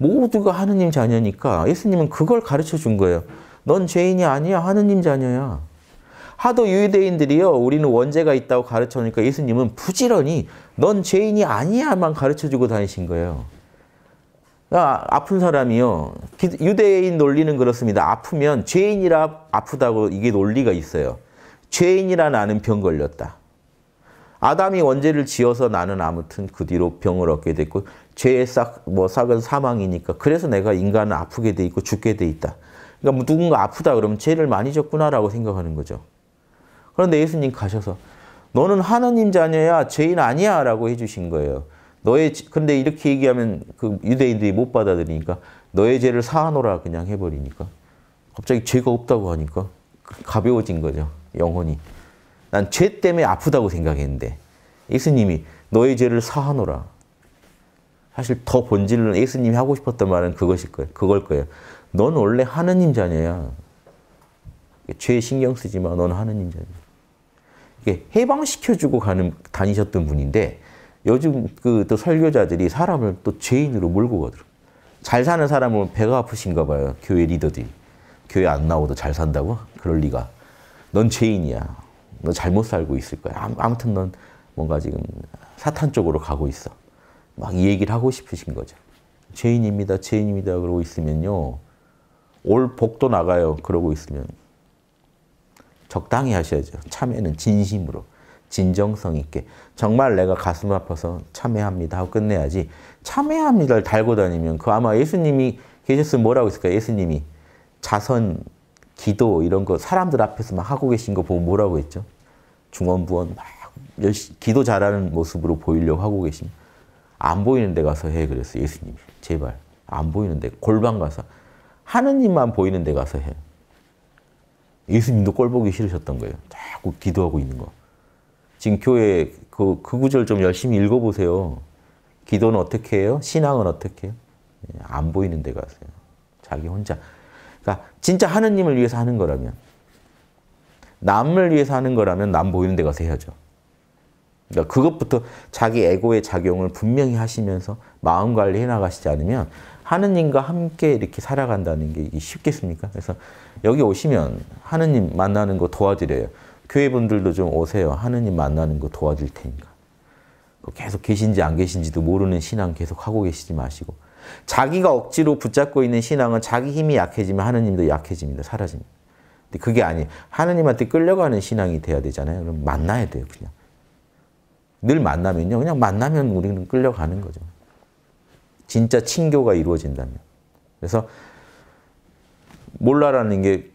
모두가 하느님 자녀니까 예수님은 그걸 가르쳐 준 거예요. 넌 죄인이 아니야. 하느님 자녀야. 하도 유대인들이요. 우리는 원죄가 있다고 가르쳐 주니까 예수님은 부지런히 넌 죄인이 아니야만 가르쳐 주고 다니신 거예요. 아, 아픈 사람이요. 유대인 논리는 그렇습니다. 아프면 죄인이라 아프다고 이게 논리가 있어요. 죄인이라 나는 병 걸렸다. 아담이 원죄를 지어서 나는 아무튼 그 뒤로 병을 얻게 됐고 죄의 싹, 뭐 싹은 사망이니까 그래서 내가 인간은 아프게 돼 있고 죽게 돼 있다. 그러니까 뭐 누군가 아프다 그러면 죄를 많이 졌구나라고 생각하는 거죠. 그런데 예수님 가셔서 너는 하나님 자녀야 죄인 아니야 라고 해주신 거예요. 너의 근데 이렇게 얘기하면 그 유대인들이 못 받아들이니까 너의 죄를 사하노라 그냥 해버리니까 갑자기 죄가 없다고 하니까 가벼워진 거죠 영혼이. 난죄 때문에 아프다고 생각했는데 예수님이 너의 죄를 사하노라. 사실 더 본질로는 예수님이 하고 싶었던 말은 그것일 거예요. 그걸 거예요. 넌 원래 하느님 자녀야. 죄 신경 쓰지 마. 넌 하느님 자녀. 이게 해방시켜주고 가는 다니셨던 분인데 요즘 그 또 설교자들이 사람을 또 죄인으로 몰고 가더라잘 사는 사람은 배가 아프신가 봐요. 교회 리더들이. 교회 안 나오도 잘 산다고? 그럴 리가. 넌 죄인이야. 너 잘못 살고 있을 거야. 아무튼 넌 뭔가 지금 사탄 쪽으로 가고 있어. 막 이 얘기를 하고 싶으신 거죠. 죄인입니다. 죄인입니다. 그러고 있으면요. 올 복도 나가요. 그러고 있으면. 적당히 하셔야죠. 참회는 진심으로, 진정성 있게. 정말 내가 가슴 아파서 참회합니다 하고 끝내야지. 참회합니다를 달고 다니면 그 아마 예수님이 계셨으면 뭐라고 했을까요? 예수님이 자선 기도 이런 거 사람들 앞에서 막 하고 계신 거 보면 뭐라고 했죠? 중원부원 막 열심히 기도 잘하는 모습으로 보이려고 하고 계십니다. 안 보이는 데 가서 해 그랬어 예수님이 제발 안 보이는 데 골방 가서 하느님만 보이는 데 가서 해 예수님도 꼴 보기 싫으셨던 거예요 자꾸 기도하고 있는 거 지금 교회 그, 그 구절 좀 열심히 읽어보세요 기도는 어떻게 해요? 신앙은 어떻게 해요? 예, 안 보이는 데 가세요 자기 혼자 그러니까 진짜 하느님을 위해서 하는 거라면 남을 위해서 하는 거라면 남 보이는 데 가서 해야죠. 그러니까 그것부터 자기 에고의 작용을 분명히 하시면서 마음 관리해 나가시지 않으면 하느님과 함께 이렇게 살아간다는 게 쉽겠습니까? 그래서 여기 오시면 하느님 만나는 거 도와드려요. 교회분들도 좀 오세요. 하느님 만나는 거 도와드릴 테니까. 그 계속 계신지 안 계신지도 모르는 신앙 계속 하고 계시지 마시고 자기가 억지로 붙잡고 있는 신앙은 자기 힘이 약해지면 하느님도 약해집니다. 사라집니다. 근데 그게 아니 하느님한테 끌려가는 신앙이 돼야 되잖아요. 그럼 만나야 돼요. 그냥. 늘 만나면요. 그냥 만나면 우리는 끌려가는 거죠. 진짜 친교가 이루어진다면. 그래서 몰라라는 게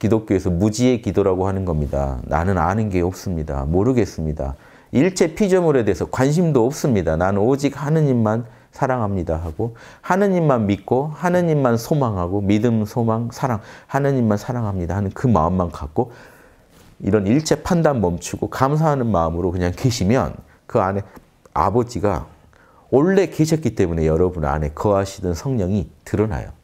기독교에서 무지의 기도라고 하는 겁니다. 나는 아는 게 없습니다. 모르겠습니다. 일체 피조물에 대해서 관심도 없습니다. 나는 오직 하느님만 사랑합니다 하고 하느님만 믿고 하느님만 소망하고 믿음, 소망, 사랑 하느님만 사랑합니다 하는 그 마음만 갖고 이런 일체 판단 멈추고 감사하는 마음으로 그냥 계시면 그 안에 아버지가 원래 계셨기 때문에 여러분 안에 거하시던 성령이 드러나요.